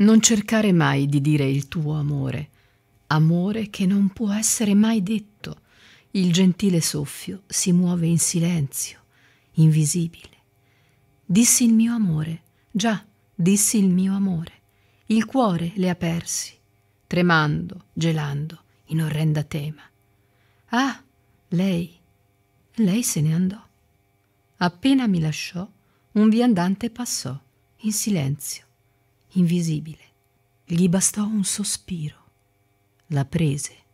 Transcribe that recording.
Non cercare mai di dire il tuo amore, amore che non può essere mai detto. Il gentile soffio si muove in silenzio, invisibile. Dissi il mio amore, già, dissi il mio amore. Il cuore le apersi, tremando, gelando, in orrenda tema. Ah, lei, lei se ne andò. Appena mi lasciò, un viandante passò, in silenzio invisibile. Gli bastò un sospiro. La prese